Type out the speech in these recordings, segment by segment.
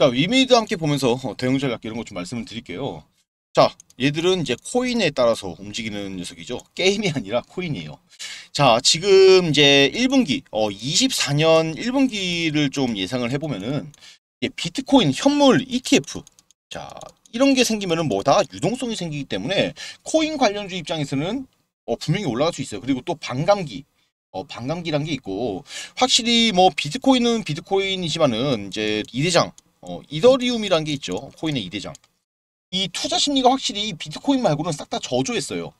자, 위메이드 함께 보면서 어, 대응전 략 이런 것 좀 말씀을 드릴게요. 자, 얘들은 이제 코인에 따라서 움직이는 녀석이죠. 게임이 아니라 코인이에요. 자, 지금 이제 1분기, 어, 24년 1분기를 좀 예상을 해보면은 예, 비트코인 현물 ETF 자 이런 게 생기면은 뭐 다 유동성이 생기기 때문에 코인 관련주 입장에서는 어, 분명히 올라갈 수 있어요. 그리고 또 반감기 어, 반감기란 게 있고 확실히 뭐 비트코인은 비트코인이지만은 이제 이대장 어, 이더리움이란 게 있죠. 코인의 이대장. 이 투자 심리가 확실히 비트코인 말고는 싹 다 저조했어요.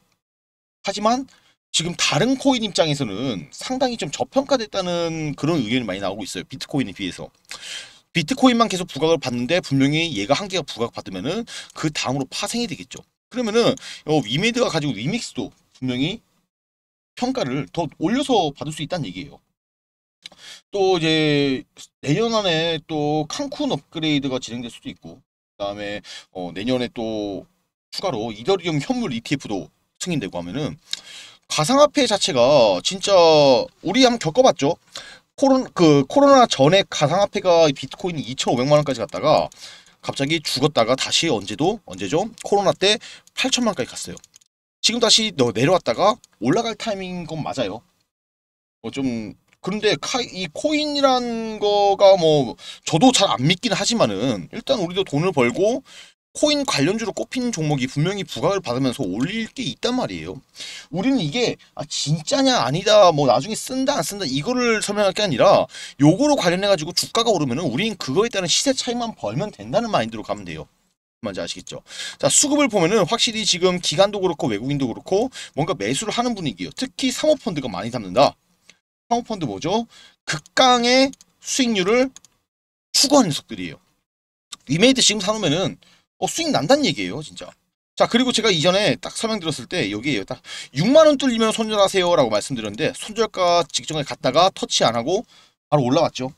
하지만 지금 다른 코인 입장에서는 상당히 좀 저평가됐다는 그런 의견이 많이 나오고 있어요. 비트코인에 비해서. 비트코인만 계속 부각을 받는데 분명히 얘가 한 개가 부각받으면은 그 다음으로 파생이 되겠죠. 그러면은 어, 위메드가 가지고 위믹스도 분명히 평가를 더 올려서 받을 수 있다는 얘기예요. 또 이제 내년 안에 또 칸쿤 업그레이드가 진행될 수도 있고 그다음에 어, 내년에 또 추가로 이더리움 현물 ETF도 승인되고 하면은 가상화폐 자체가 진짜 우리 한번 겪어봤죠. 코로나 그 코로나 전에 가상화폐가 비트코인이 2,500만 원까지 갔다가 갑자기 죽었다가 다시 언제도 언제죠? 코로나 때 8천만 원까지 갔어요. 지금 다시 내려왔다가 올라갈 타이밍인 건 맞아요. 뭐좀 근데 카, 이 코인이란 거가 뭐 저도 잘 안 믿긴 하지만은 일단 우리도 돈을 벌고 코인 관련주로 꼽힌 종목이 분명히 부각을 받으면서 올릴 게 있단 말이에요. 우리는 이게 아, 진짜냐 아니다 뭐 나중에 쓴다 안 쓴다 이거를 설명할 게 아니라 요거로 관련해가지고 주가가 오르면은 우린 그거에 따른 시세 차이만 벌면 된다는 마인드로 가면 돼요. 뭔지 아시겠죠? 자 수급을 보면은 확실히 지금 기관도 그렇고 외국인도 그렇고 뭔가 매수를 하는 분위기예요. 특히 사모펀드가 많이 담는다. 사모펀드 뭐죠? 극강의 수익률을 추구하는 녀석들이에요. 위메이드 지금 사놓으면은 어, 수익 난다는 얘기예요, 진짜. 자, 그리고 제가 이전에 딱 설명드렸을 때 여기에요. 딱 6만 원 뚫리면 손절하세요라고 말씀드렸는데 손절가 직전에 갔다가 터치 안 하고 바로 올라왔죠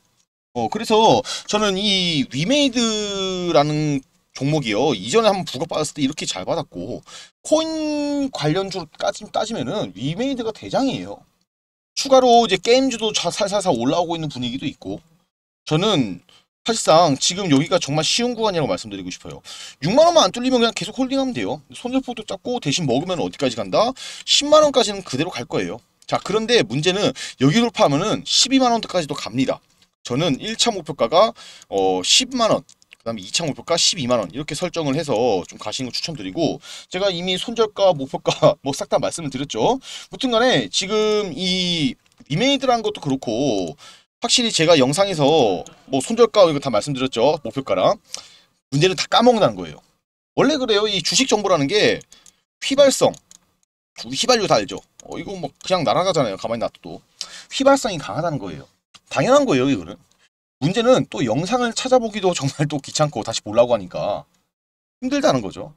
어, 그래서 저는 이 위메이드라는 종목이요. 이전에 한번 부각받았을 때 이렇게 잘 받았고 코인 관련주로 따지면은 위메이드가 대장이에요. 추가로 이제 게임즈도 살살살 올라오고 있는 분위기도 있고 저는 사실상 지금 여기가 정말 쉬운 구간이라고 말씀드리고 싶어요. 6만원만 안 뚫리면 그냥 계속 홀딩하면 돼요. 손절폭도 작고 대신 먹으면 어디까지 간다? 10만원까지는 그대로 갈 거예요. 자 그런데 문제는 여기 돌파하면 12만원대까지도 갑니다. 저는 1차 목표가가 어 10만원 그 다음에 2차 목표가 12만원 이렇게 설정을 해서 좀 가시는 거 추천드리고 제가 이미 손절가 목표가 뭐 싹 다 말씀을 드렸죠 무튼 간에 지금 이 리메이드라는 것도 그렇고 확실히 제가 영상에서 뭐 손절가 이거 다 말씀드렸죠 목표가랑 문제는 다 까먹는다는 거예요 원래 그래요 이 주식 정보라는 게 휘발성 우리 휘발유 다 알죠 어 이거 뭐 그냥 날아가잖아요 가만히 놔둬도 휘발성이 강하다는 거예요 당연한 거예요 이거는 문제는 또 영상을 찾아보기도 정말 또 귀찮고 다시 보려고 하니까 힘들다는 거죠.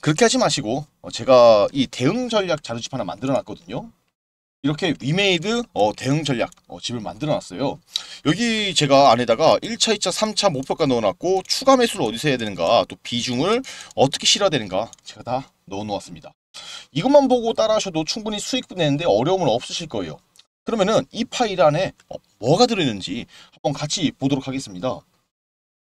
그렇게 하지 마시고 어, 제가 이 대응 전략 자료집 하나 만들어 놨거든요. 이렇게 위메이드 어, 대응 전략 어, 집을 만들어 놨어요. 여기 제가 안에다가 1차, 2차, 3차 목표가 넣어놨고 추가 매수를 어디서 해야 되는가 또 비중을 어떻게 실어야 되는가 제가 다 넣어 놓았습니다. 이것만 보고 따라 하셔도 충분히 수익 내는데 어려움은 없으실 거예요. 그러면은 이 파일 안에 어, 뭐가 들어있는지 한번 같이 보도록 하겠습니다.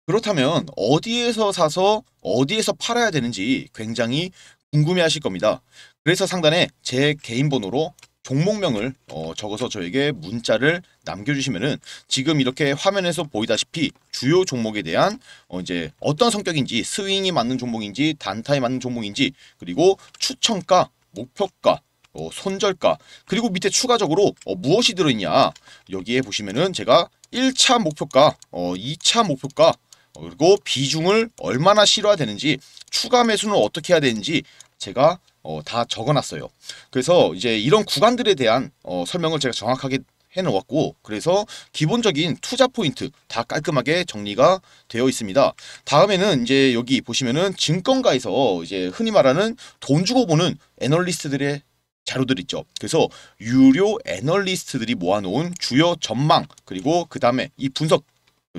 그렇다면 어디에서 사서 어디에서 팔아야 되는지 굉장히 궁금해 하실 겁니다. 그래서 상단에 제 개인 번호로 종목명을 어, 적어서 저에게 문자를 남겨주시면은 지금 이렇게 화면에서 보이다시피 주요 종목에 대한 어, 이제 어떤 성격인지 스윙이 맞는 종목인지 단타에 맞는 종목인지 그리고 추천가 목표가 어, 손절가 그리고 밑에 추가적으로 어, 무엇이 들어있냐 여기에 보시면은 제가 1차 목표가 어, 2차 목표가 어, 그리고 비중을 얼마나 실어야 되는지 추가 매수는 어떻게 해야 되는지 제가 어, 다 적어놨어요. 그래서 이제 이런 구간들에 대한 어, 설명을 제가 정확하게 해놓았고 그래서 기본적인 투자 포인트 다 깔끔하게 정리가 되어 있습니다. 다음에는 이제 여기 보시면은 증권가에서 이제 흔히 말하는 돈 주고 보는 애널리스트들의 자료들 있죠. 그래서 유료 애널리스트들이 모아놓은 주요 전망 그리고 그 다음에 이 분석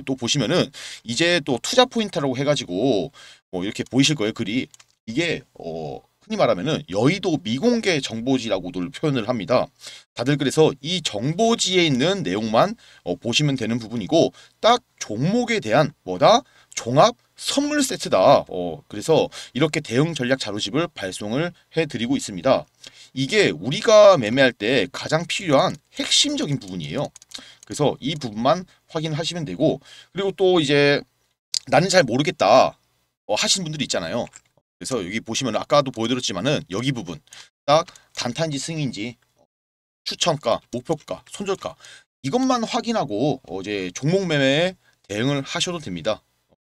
또 보시면은 이제 또 투자 포인트라고 해가지고 뭐 이렇게 보이실 거예요 글이 이게 어 흔히 말하면은 여의도 미공개 정보지라고들 표현을 합니다. 다들 그래서 이 정보지에 있는 내용만 어 보시면 되는 부분이고 딱 종목에 대한 뭐다 종합 선물 세트다. 어, 그래서 이렇게 대응 전략 자료집을 발송을 해드리고 있습니다. 이게 우리가 매매할 때 가장 필요한 핵심적인 부분이에요. 그래서 이 부분만 확인하시면 되고 그리고 또 이제 나는 잘 모르겠다 어, 하는 분들이 있잖아요. 그래서 여기 보시면 아까도 보여드렸지만은 여기 부분 딱 단타인지 승인지 추천가, 목표가, 손절가 이것만 확인하고 어, 이제 종목 매매에 대응을 하셔도 됩니다.